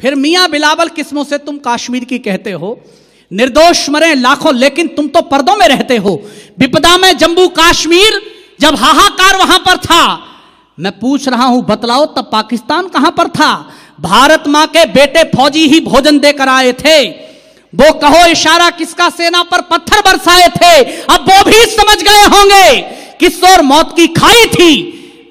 फिर मियाँ बिलावल किस्मों से तुम कश्मीर की कहते हो निर्दोष मरे लाखों लेकिन तुम तो पर्दों में रहते हो विपदा में जम्मू कश्मीर जब हाहाकार वहां पर था मैं पूछ रहा हूं बतलाओ तब पाकिस्तान कहां पर था भारत मां के बेटे फौजी ही भोजन देकर आए थे वो कहो इशारा किसका सेना पर पत्थर बरसाए थे अब वो भी समझ गए होंगे किस और मौत की खाई थी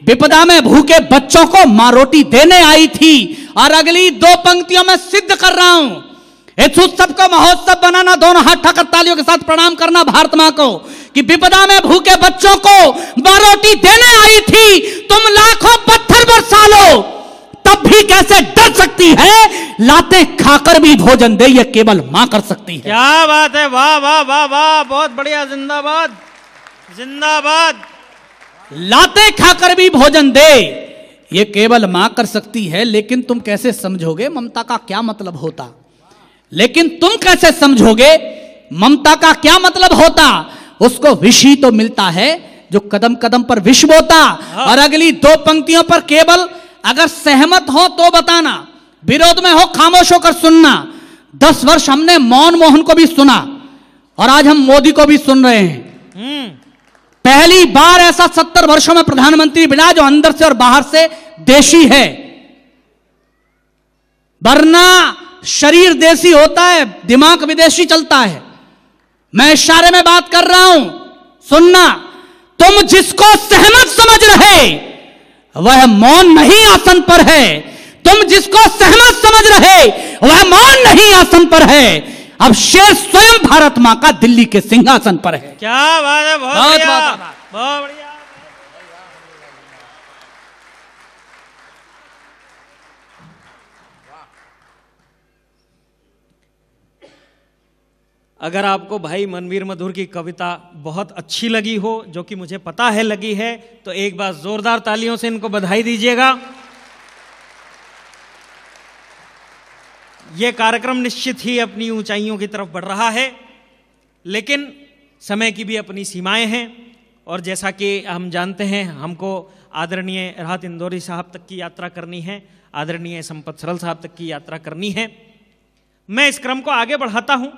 विपदा में भूखे बच्चों को मां रोटी देने आई थी और अगली दो पंक्तियों में सिद्ध कर रहा हूं इस उत्सव को महोत्सव बनाना दोनों हाथ ठकर तालियों के साथ प्रणाम करना भारत माँ को कि विपदा में भूखे बच्चों को बारोटी देने आई थी तुम लाखों पत्थर बरसा लो तब भी कैसे डर सकती है लाते खाकर भी भोजन दे ये केवल मां कर सकती है क्या बात है वाह वाह वाह वाह बहुत बढ़िया जिंदाबाद जिंदाबाद लाते खाकर भी भोजन दे ये केवल मां कर सकती है लेकिन तुम कैसे समझोगे ममता का क्या मतलब होता लेकिन तुम कैसे समझोगे ममता का क्या मतलब होता उसको विष ही तो मिलता है जो कदम कदम पर विष बोता हाँ। और अगली दो पंक्तियों पर केवल अगर सहमत हो तो बताना विरोध में हो खामोश होकर सुनना दस वर्ष हमने मौन मोहन को भी सुना और आज हम मोदी को भी सुन रहे हैं हम्म। पहली बार ऐसा सत्तर वर्षों में प्रधानमंत्री बना जो अंदर से और बाहर से देशी है वरना शरीर देशी होता है दिमाग विदेशी चलता है मैं इशारे में बात कर रहा हूं सुनना तुम जिसको सहमत समझ रहे वह मौन नहीं आसन पर है तुम जिसको सहमत समझ रहे वह मौन नहीं आसन पर है अब शेर स्वयं भारत माँ का दिल्ली के सिंहासन पर है क्या बात है बहुत, बहुत बढ़िया अगर आपको भाई मनवीर मधुर की कविता बहुत अच्छी लगी हो जो कि मुझे पता है लगी है तो एक बार जोरदार तालियों से इनको बधाई दीजिएगा ये कार्यक्रम निश्चित ही अपनी ऊंचाइयों की तरफ बढ़ रहा है लेकिन समय की भी अपनी सीमाएं हैं और जैसा कि हम जानते हैं हमको आदरणीय राहत इंदौरी साहब तक की यात्रा करनी है आदरणीय संपत सरल साहब तक की यात्रा करनी है मैं इस क्रम को आगे बढ़ाता हूँ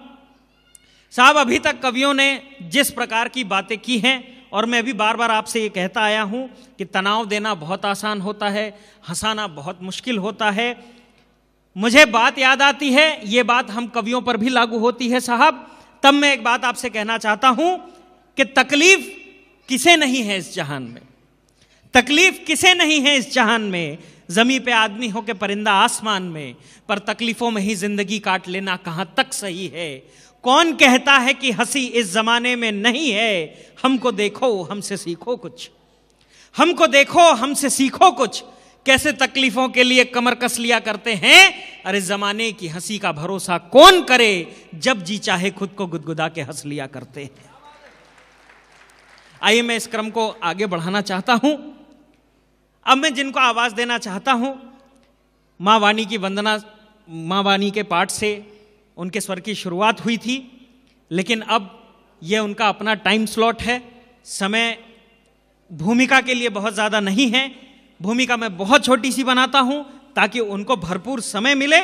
साहब अभी तक कवियों ने जिस प्रकार की बातें की हैं और मैं अभी बार बार आपसे ये कहता आया हूँ कि तनाव देना बहुत आसान होता है हंसाना बहुत मुश्किल होता है मुझे बात याद आती है ये बात हम कवियों पर भी लागू होती है साहब तब मैं एक बात आपसे कहना चाहता हूं कि तकलीफ किसे नहीं है इस जहान में तकलीफ किसे नहीं है इस जहान में जमी पे आदमी हो के परिंदा आसमान में पर तकलीफों में ही जिंदगी काट लेना कहां तक सही है कौन कहता है कि हंसी इस जमाने में नहीं है हमको देखो हमसे सीखो कुछ हमको देखो हमसे सीखो कुछ कैसे तकलीफों के लिए कमर कस लिया करते हैं अरे जमाने की हंसी का भरोसा कौन करे जब जी चाहे खुद को गुदगुदा के हंस लिया करते हैं आइए मैं इस क्रम को आगे बढ़ाना चाहता हूं अब मैं जिनको आवाज देना चाहता हूं माँ वाणी की वंदना माँ वाणी के पाठ से उनके स्वर की शुरुआत हुई थी लेकिन अब यह उनका अपना टाइम स्लॉट है समय भूमिका के लिए बहुत ज़्यादा नहीं है भूमिका मैं बहुत छोटी सी बनाता हूं ताकि उनको भरपूर समय मिले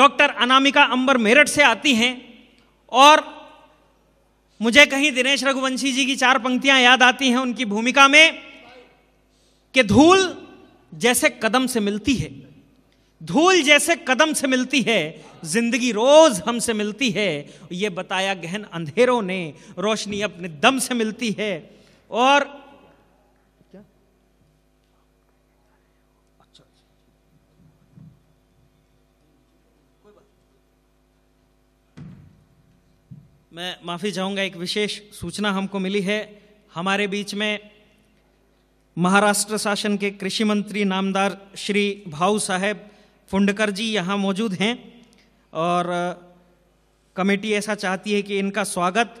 डॉक्टर अनामिका अंबर मेरठ से आती हैं और मुझे कहीं दिनेश रघुवंशी जी की चार पंक्तियां याद आती हैं उनकी भूमिका में कि धूल जैसे कदम से मिलती है धूल जैसे कदम से मिलती है जिंदगी रोज हमसे मिलती है ये बताया गहन अंधेरों ने रोशनी अपने दम से मिलती है और मैं माफ़ी चाहूंगा एक विशेष सूचना हमको मिली है हमारे बीच में महाराष्ट्र शासन के कृषि मंत्री नामदार श्री भाऊ साहेब फुंडकर जी यहाँ मौजूद हैं और कमेटी ऐसा चाहती है कि इनका स्वागत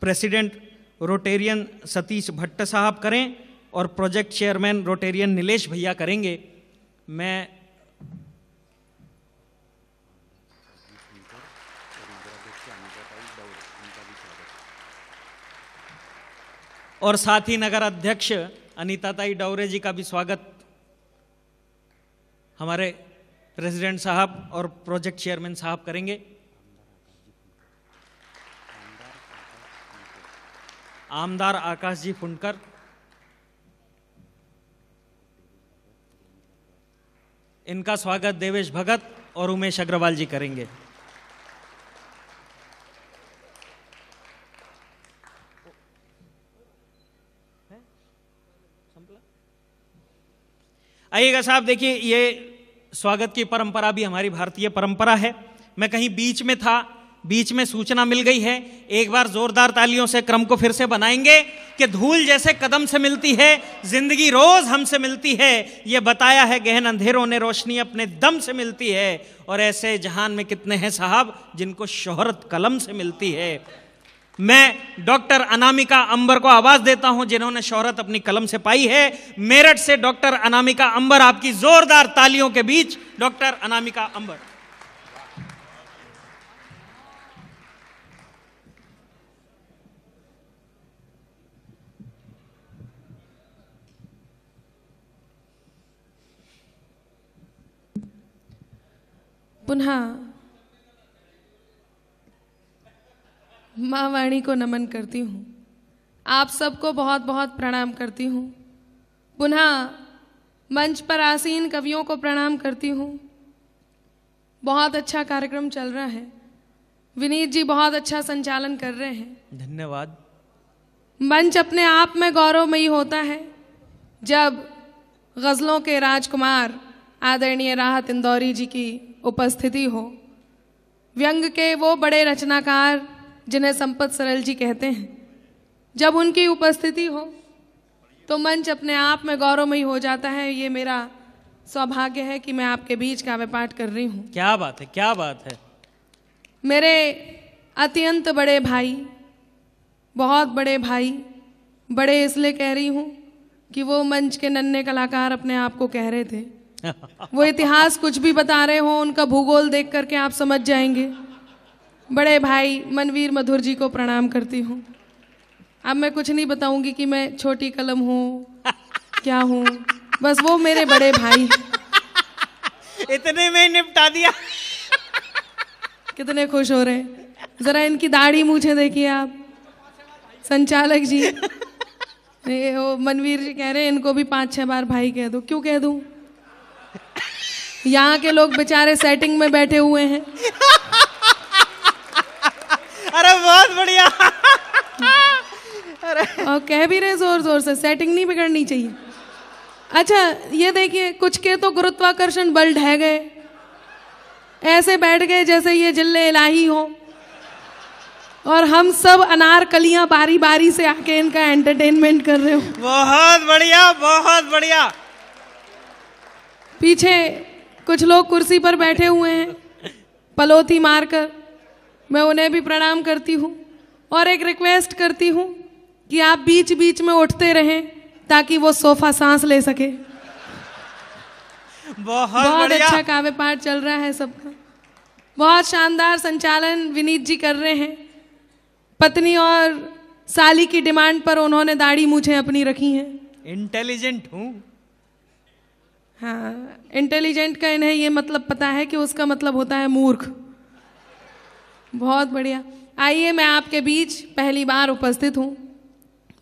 प्रेसिडेंट रोटेरियन सतीश भट्ट साहब करें और प्रोजेक्ट चेयरमैन रोटेरियन नीलेश भैया करेंगे मैं और साथ ही नगर अध्यक्ष अनिताताई डौरे जी का भी स्वागत हमारे प्रेसिडेंट साहब और प्रोजेक्ट चेयरमैन साहब करेंगे आमदार आकाश जी फुंडकर इनका स्वागत देवेश भगत और उमेश अग्रवाल जी करेंगे आइएगा साहब देखिए ये स्वागत की परंपरा भी हमारी भारतीय परंपरा है मैं कहीं बीच में था बीच में सूचना मिल गई है एक बार जोरदार तालियों से क्रम को फिर से बनाएंगे कि धूल जैसे कदम से मिलती है जिंदगी रोज हमसे मिलती है ये बताया है गहन अंधेरों ने रोशनी अपने दम से मिलती है और ऐसे जहान में कितने हैं साहब जिनको शोहरत कलम से मिलती है मैं डॉक्टर अनामिका अंबर को आवाज देता हूं जिन्होंने शोहरत अपनी कलम से पाई है मेरठ से डॉक्टर अनामिका अंबर आपकी जोरदार तालियों के बीच डॉक्टर अनामिका अंबर पुनः माँ वाणी को नमन करती हूँ आप सबको बहुत बहुत प्रणाम करती हूँ पुनः मंच पर आसीन कवियों को प्रणाम करती हूँ बहुत अच्छा कार्यक्रम चल रहा है विनीत जी बहुत अच्छा संचालन कर रहे हैं धन्यवाद मंच अपने आप में गौरवमयी होता है जब गज़लों के राजकुमार आदरणीय राहत इंदौरी जी की उपस्थिति हो व्यंग के वो बड़े रचनाकार जिन्हें संपत सरल जी कहते हैं जब उनकी उपस्थिति हो तो मंच अपने आप में गौरवमयी हो जाता है ये मेरा सौभाग्य है कि मैं आपके बीच काव्य पाठ कर रही हूँ क्या बात है क्या बात है मेरे अत्यंत बड़े भाई बहुत बड़े भाई बड़े इसलिए कह रही हूँ कि वो मंच के नन्हे कलाकार अपने आप को कह रहे थे वो इतिहास कुछ भी बता रहे हो उनका भूगोल देख करके आप समझ जाएंगे बड़े भाई मनवीर मधुर जी को प्रणाम करती हूँ अब मैं कुछ नहीं बताऊंगी कि मैं छोटी कलम हूँ क्या हूँ बस वो मेरे बड़े भाई इतने में निपटा दिया कितने खुश हो रहे हैं जरा इनकी दाढ़ी मूछे देखिए आप संचालक जी ये वो मनवीर जी कह रहे हैं इनको भी पांच छह बार भाई कह दो क्यों कह दू यहाँ के लोग बेचारे सेटिंग में बैठे हुए हैं और कह भी रहे जोर जोर से सेटिंग नहीं बिगड़नी चाहिए अच्छा ये देखिए कुछ के तो गुरुत्वाकर्षण बल ढह गए ऐसे बैठ गए जैसे ये जिले इलाही हो और हम सब अनार कलियां बारी बारी से आके इनका एंटरटेनमेंट कर रहे हो बहुत बढ़िया बहुत बढ़िया पीछे कुछ लोग कुर्सी पर बैठे हुए हैं पलोथी मारकर मैं उन्हें भी प्रणाम करती हूँ और एक रिक्वेस्ट करती हूँ कि आप बीच बीच में उठते रहें ताकि वो सोफा सांस ले सके बहुत, बहुत अच्छा काव्य पाठ चल रहा है सबका बहुत शानदार संचालन विनीत जी कर रहे हैं पत्नी और साली की डिमांड पर उन्होंने दाढ़ी मुझे अपनी रखी है इंटेलिजेंट हूँ हाँ इंटेलिजेंट का इन्हें ये मतलब पता है कि उसका मतलब होता है मूर्ख बहुत बढ़िया आइए मैं आपके बीच पहली बार उपस्थित हूँ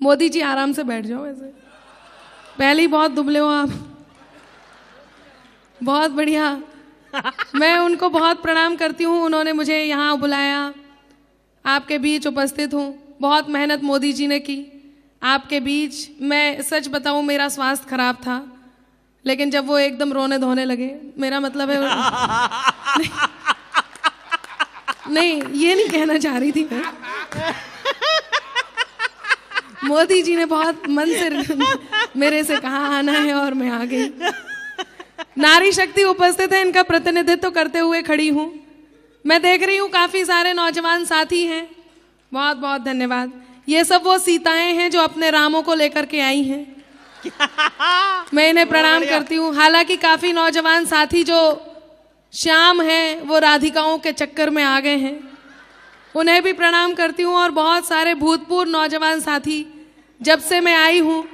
मोदी जी आराम से बैठ जाओ वैसे पहले ही बहुत दुबले हो आप बहुत बढ़िया मैं उनको बहुत प्रणाम करती हूँ उन्होंने मुझे यहाँ बुलाया आपके बीच उपस्थित हूँ बहुत मेहनत मोदी जी ने की आपके बीच मैं सच बताऊँ मेरा स्वास्थ्य खराब था लेकिन जब वो एकदम रोने धोने लगे मेरा मतलब है नहीं, नहीं ये नहीं कहना चाह रही थी मैं मोदी जी ने बहुत मन से मेरे से कहा आना है और मैं आ गई नारी शक्ति उपस्थित है इनका प्रतिनिधित्व करते हुए खड़ी हूँ मैं देख रही हूँ काफ़ी सारे नौजवान साथी हैं बहुत बहुत धन्यवाद ये सब वो सीताएं हैं जो अपने रामों को लेकर के आई हैं मैं इन्हें प्रणाम करती हूँ हालांकि काफ़ी नौजवान साथी जो श्याम हैं वो राधिकाओं के चक्कर में आ गए हैं उन्हें भी प्रणाम करती हूँ और बहुत सारे भूतपूर्व नौजवान साथी जब से मैं आई हूँ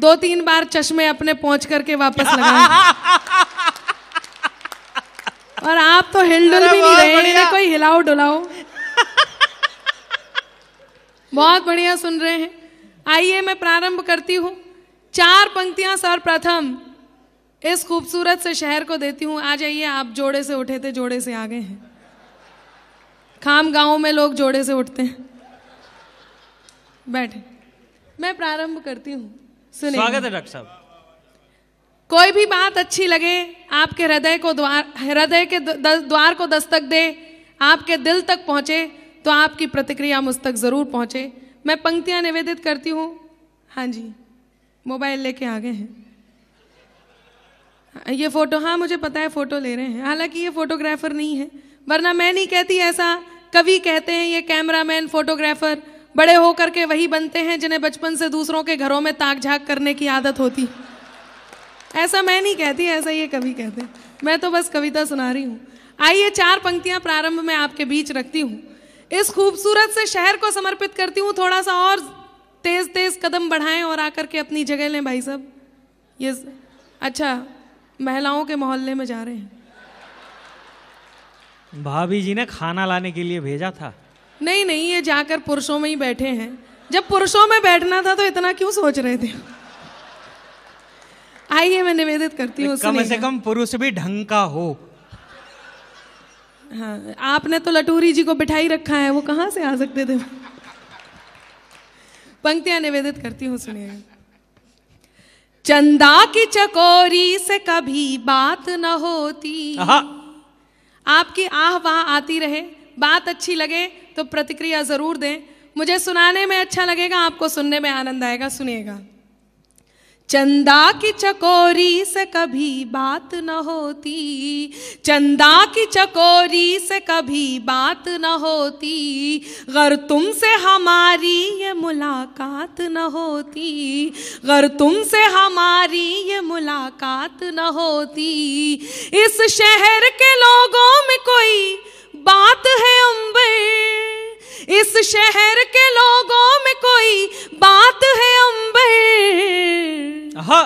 दो तीन बार चश्मे अपने पहुंच करके वापस लगाए और आप तो हिलडुल भी नहीं रहे इन्हें कोई हिलाओ डुलाओ बहुत बढ़िया सुन रहे हैं आइए मैं प्रारंभ करती हूँ चार पंक्तियाँ सर्वप्रथम इस खूबसूरत से शहर को देती हूँ आ जाइए आप जोड़े से उठे थे जोड़े से आ गए हैं खाम गांव में लोग जोड़े से उठते हैं बैठे मैं प्रारंभ करती हूँ सुनिए स्वागत है डॉक्टर साहब कोई भी बात अच्छी लगे आपके हृदय को द्वार हृदय के द्वार को दस्तक दे आपके दिल तक पहुँचे तो आपकी प्रतिक्रिया मुझ तक ज़रूर पहुँचे मैं पंक्तियाँ निवेदित करती हूँ हाँ जी मोबाइल लेके आ गए हैं ये फ़ोटो हाँ मुझे पता है फ़ोटो ले रहे हैं हालांकि ये फ़ोटोग्राफ़र नहीं है वरना मैं नहीं कहती ऐसा कवि कहते हैं ये कैमरामैन फोटोग्राफर बड़े होकर के वही बनते हैं जिन्हें बचपन से दूसरों के घरों में ताक झाक करने की आदत होती ऐसा मैं नहीं कहती ऐसा ये कवि कहते हैं मैं तो बस कविता सुना रही हूँ आइए चार पंक्तियाँ प्रारंभ में आपके बीच रखती हूँ इस खूबसूरत से शहर को समर्पित करती हूँ थोड़ा सा और तेज तेज कदम बढ़ाएं और आकर के अपनी जगह लें भाई साहब ये अच्छा महिलाओं के मोहल्ले में जा रहे हैं भाभी जी ने खाना लाने के लिए भेजा था नहीं नहीं ये जाकर पुरुषों में ही बैठे हैं जब पुरुषों में बैठना था तो इतना क्यों सोच रहे थे आइए मैं निवेदित करती हूँ कम से कम पुरुष भी ढंग का हो हाँ आपने तो लटूरी जी को बिठाई रखा है वो कहां से आ सकते थे पंक्तियां निवेदित करती हूँ सुनिए चंदा की चकोरी से कभी बात न होती आपकी आह वाह आती रहे बात अच्छी लगे तो प्रतिक्रिया ज़रूर दें मुझे सुनाने में अच्छा लगेगा आपको सुनने में आनंद आएगा सुनिएगा चंदा की चकोरी से कभी बात न होती चंदा की चकोरी से कभी बात न होती गर तुमसे हमारी ये मुलाकात न होती गर तुमसे हमारी ये मुलाकात न होती इस शहर के लोगों में कोई बात है अम्बर इस शहर के लोगों में कोई बात है अंबर हाँ।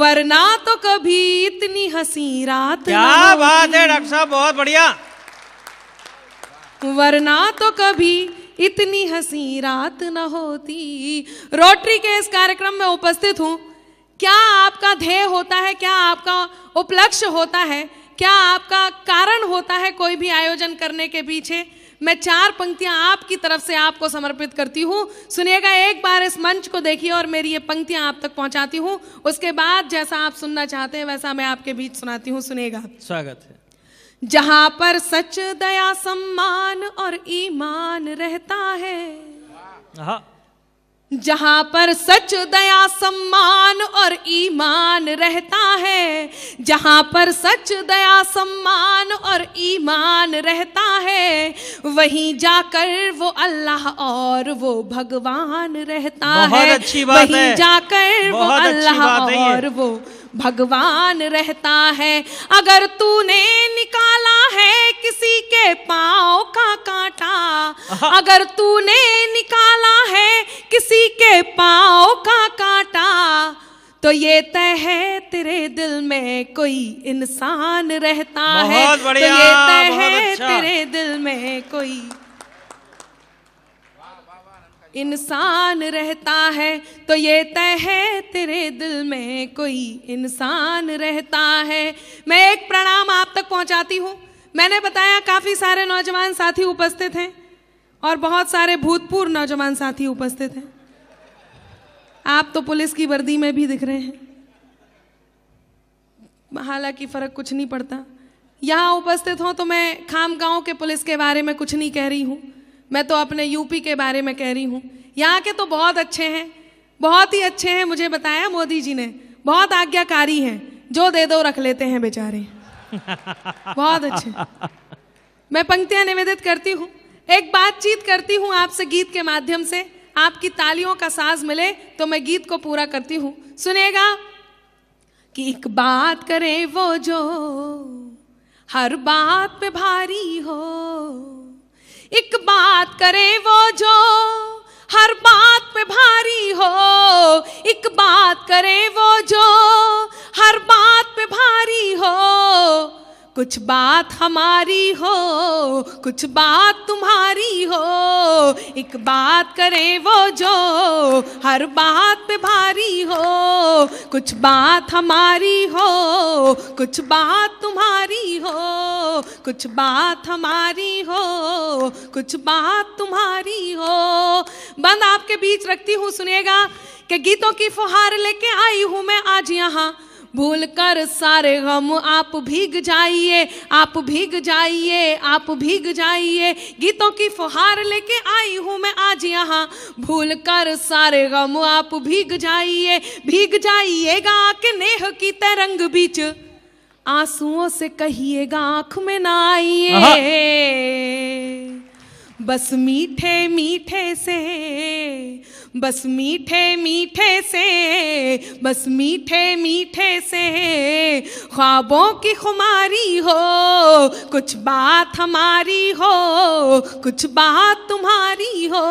वरना तो कभी इतनी हसी रात क्या बात है डॉक्टर साहब बहुत बढ़िया वरना तो कभी इतनी हसी रात न होती रोटरी के इस कार्यक्रम में उपस्थित हूँ क्या आपका ध्येय होता है क्या आपका उपलक्ष्य होता है क्या आपका कारण होता है कोई भी आयोजन करने के पीछे मैं चार पंक्तियां आपकी तरफ से आपको समर्पित करती हूँ सुनिएगा एक बार इस मंच को देखिए और मेरी ये पंक्तियां आप तक पहुंचाती हूँ उसके बाद जैसा आप सुनना चाहते हैं वैसा मैं आपके बीच सुनाती हूँ सुनेगा स्वागत है जहां पर सच दया सम्मान और ईमान रहता है हाँ। जहाँ पर सच दया सम्मान और ईमान रहता है जहाँ पर सच दया सम्मान और ईमान रहता है वहीं जाकर वो अल्लाह और वो भगवान रहता है वहीं जाकर वो अल्लाह और वो भगवान रहता है अगर तूने निकाला है किसी के पाँव का कांटा अगर तूने निकाला है किसी के पाँव का कांटा तो ये तय है तेरे दिल में कोई इंसान रहता है तो ये तय है अच्छा। तेरे दिल में कोई इंसान रहता है तो ये तय है तेरे दिल में कोई इंसान रहता है मैं एक प्रणाम आप तक पहुंचाती हूँ मैंने बताया काफ़ी सारे नौजवान साथी उपस्थित हैं और बहुत सारे भूतपूर्व नौजवान साथी उपस्थित हैं आप तो पुलिस की वर्दी में भी दिख रहे हैं हालांकि फ़र्क कुछ नहीं पड़ता यहाँ उपस्थित हो तो मैं खाम गांव के पुलिस के बारे में कुछ नहीं कह रही हूँ मैं तो अपने यूपी के बारे में कह रही हूँ यहाँ के तो बहुत अच्छे हैं बहुत ही अच्छे हैं मुझे बताया मोदी जी ने बहुत आज्ञाकारी हैं जो दे दो रख लेते हैं बेचारे बहुत अच्छे मैं पंक्तियाँ निवेदित करती हूँ एक बातचीत करती हूँ आपसे गीत के माध्यम से आपकी तालियों का साज मिले तो मैं गीत को पूरा करती हूँ सुनेगा कि एक बात करे वो जो हर बात पे भारी हो एक बात करे वो जो हर बात पे भारी हो एक बात करे वो जो हर बात पे भारी हो कुछ बात हमारी हो कुछ बात तुम्हारी हो एक बात करें वो जो हर बात पे भारी हो कुछ बात हमारी हो कुछ बात तुम्हारी हो कुछ बात हमारी हो कुछ बात तुम्हारी हो बंद आपके बीच रखती हूँ सुनेगा कि गीतों की फुहार लेके आई हूँ मैं आज यहाँ भूल कर सारे गम आप भीग जाइए आप भीग जाइए आप भीग जाइए गीतों की फुहार लेके आई हूँ मैं आज यहाँ भूल कर सारे गम आप भीग जाइए भीग जाइएगा आके नेह की तरंग बीच आंसुओं से कहिएगा आंख में ना आइए बस मीठे मीठे से बस मीठे मीठे से बस मीठे मीठे से ख्वाबों की खुमारी हो कुछ बात हमारी हो कुछ बात तुम्हारी हो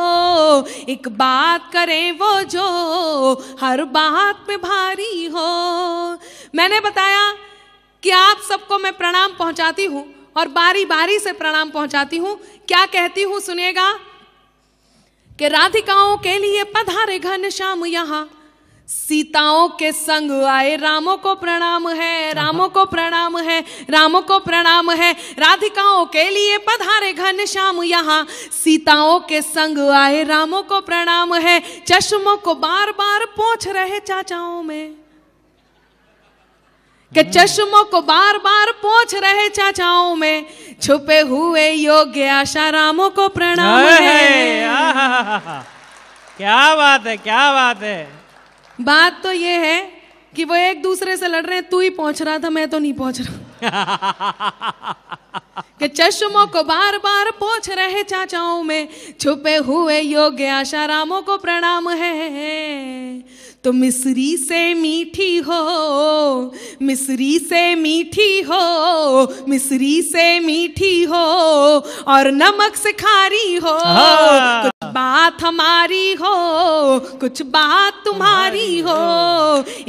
एक बात करें वो जो हर बात में भारी हो मैंने बताया कि आप सबको मैं प्रणाम पहुंचाती हूँ और बारी बारी से प्रणाम पहुंचाती हूं क्या कहती हूं सुनेगा कि राधिकाओं के लिए पधारे घन श्याम यहां सीताओं के संग आए रामों को प्रणाम है रामों को प्रणाम है रामों को प्रणाम है राधिकाओं के लिए पधारे घन श्याम यहाँ सीताओं के संग आए रामों को प्रणाम है चश्मों को बार बार पोछ रहे चाचाओं में कि चश्मों को बार बार पोछ रहे चाचाओं में छुपे हुए योग्य आशा रामों को प्रणाम है क्या बात है क्या बात है बात तो ये है कि वो एक दूसरे से लड़ रहे हैं तू ही पहुंच रहा था मैं तो नहीं पहुंच रहा कि चश्मों को बार बार पोछ रहे चाचाओं में छुपे हुए योग्य आशा रामों को प्रणाम है तो मिसरी से मीठी हो मिसरी से मीठी हो मिसरी से मीठी हो और नमक से खारी हो कुछ बात हमारी हो कुछ बात तुम्हारी हो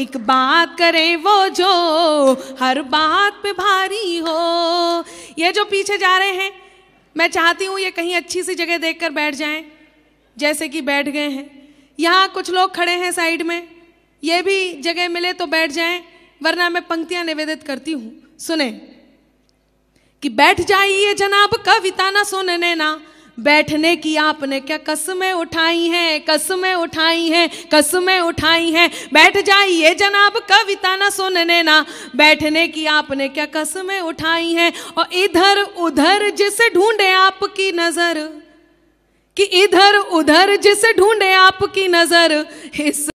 एक बात करें वो जो हर बात पे भारी हो ये जो पीछे जा रहे हैं मैं चाहती हूँ ये कहीं अच्छी सी जगह देखकर बैठ जाएं जैसे कि बैठ गए हैं यहाँ कुछ लोग खड़े हैं साइड में ये भी जगह मिले तो बैठ जाएं वरना मैं पंक्तियां निवेदित करती हूं सुने कि बैठ जाइए जनाब कविता ना सुनने ना बैठने की आपने क्या कसमें उठाई हैं कसमें उठाई हैं कसमें उठाई हैं बैठ जाइए जनाब कविता ना सुनने ना बैठने की आपने क्या कसमें उठाई हैं और इधर उधर जिसे ढूंढे आपकी नज़र कि इधर उधर जिसे ढूंढे आपकी नजर इस